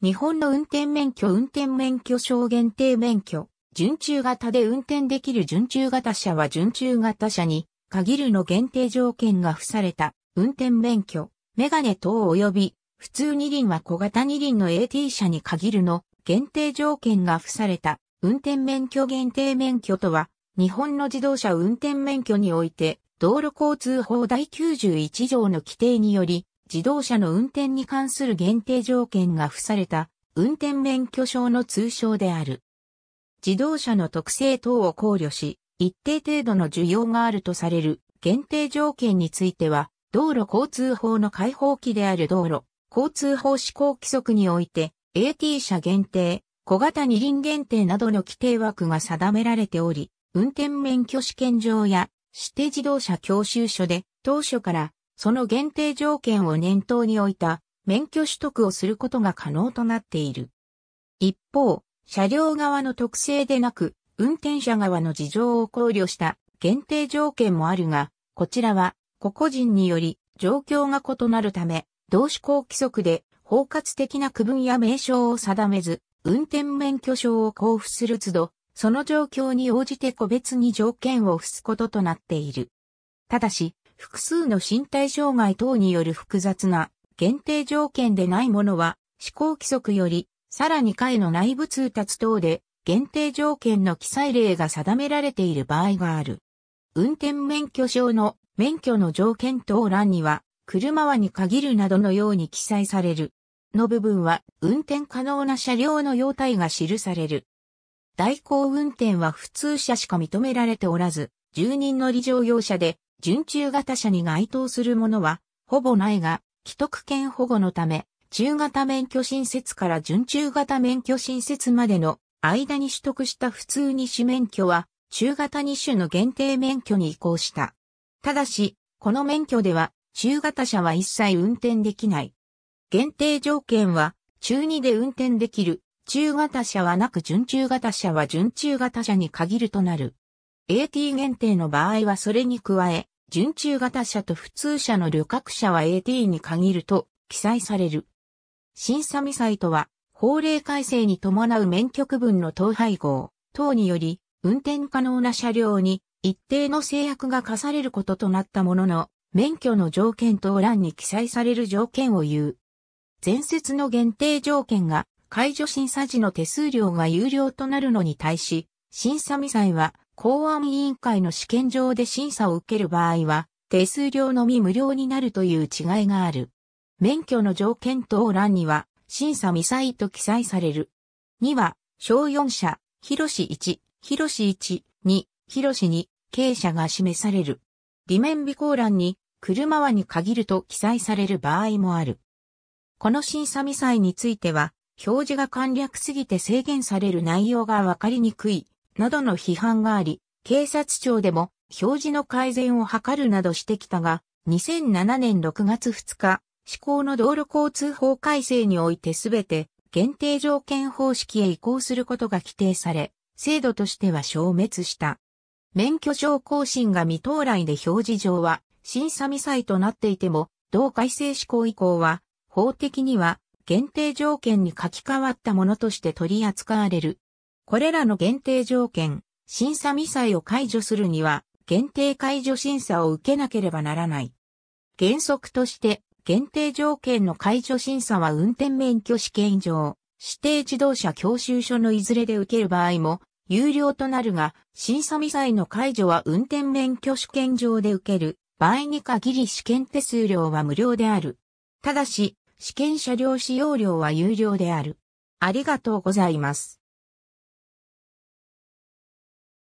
日本の運転免許運転免許証限定免許、準中型で運転できる準中型車は準中型車に、限るの限定条件が付された、運転免許、メガネ等及び、普通二輪は小型二輪の AT 車に限るの限定条件が付された、運転免許限定免許とは、日本の自動車運転免許において、道路交通法第91条の規定により、自動車の運転に関する限定条件が付された運転免許証の通称である。自動車の特性等を考慮し、一定程度の需要があるとされる限定条件については、道路交通法の開放期である道路、交通法施行規則において、AT 車限定、小型二輪限定などの規定枠が定められており、運転免許試験場や指定自動車教習所で当初からその限定条件を念頭に置いた免許取得をすることが可能となっている。一方、車両側の特性でなく、運転者側の事情を考慮した限定条件もあるが、こちらは個々人により状況が異なるため、同志向規則で包括的な区分や名称を定めず、運転免許証を交付する都度、その状況に応じて個別に条件を付すこととなっている。ただし、複数の身体障害等による複雑な限定条件でないものは、施行規則より、さらに会の内部通達等で、限定条件の記載例が定められている場合がある。運転免許証の免許の条件等欄には、車はに限るなどのように記載される。の部分は、運転可能な車両の様態が記される。代行運転は普通車しか認められておらず、住人乗り乗用車で準中型車に該当するものは、ほぼないが、既得権保護のため、中型免許新設から準中型免許新設までの間に取得した普通二種免許は、中型二種の限定免許に移行した。ただし、この免許では、中型車は一切運転できない。限定条件は、中2で運転できる、中型車はなく準中型車は準中型車に限るとなる。AT 限定の場合はそれに加え、準中型車と普通車の旅客車は AT に限ると記載される。審査ミサイとは、法令改正に伴う免許区分の統廃合等により、運転可能な車両に一定の制約が課されることとなったものの、免許の条件等欄に記載される条件を言う。前説の限定条件が解除審査時の手数料が有料となるのに対し、審査ミサイは公安委員会の試験場で審査を受ける場合は、手数料のみ無料になるという違いがある。免許の条件等欄には、審査未採と記載される。2は、小4社、広市1、広市1、2、広市2、経者が示される。利面備考欄に、車はに限ると記載される場合もある。この審査未採については、表示が簡略すぎて制限される内容がわかりにくいなどの批判があり、警察庁でも表示の改善を図るなどしてきたが、2007年6月2日、施行の道路交通法改正においてすべて限定条件方式へ移行することが規定され、制度としては消滅した。免許証更新が未到来で表示上は審査未済となっていても、同改正施行以降は法的には限定条件に書き換わったものとして取り扱われるこれらの限定条件、審査未済を解除するには、限定解除審査を受けなければならない。原則として、限定条件の解除審査は運転免許試験場、指定自動車教習所のいずれで受ける場合も、有料となるが、審査未済の解除は運転免許試験場で受ける場合に限り試験手数料は無料である。ただし、試験車両使用料は有料である。ありがとうございます。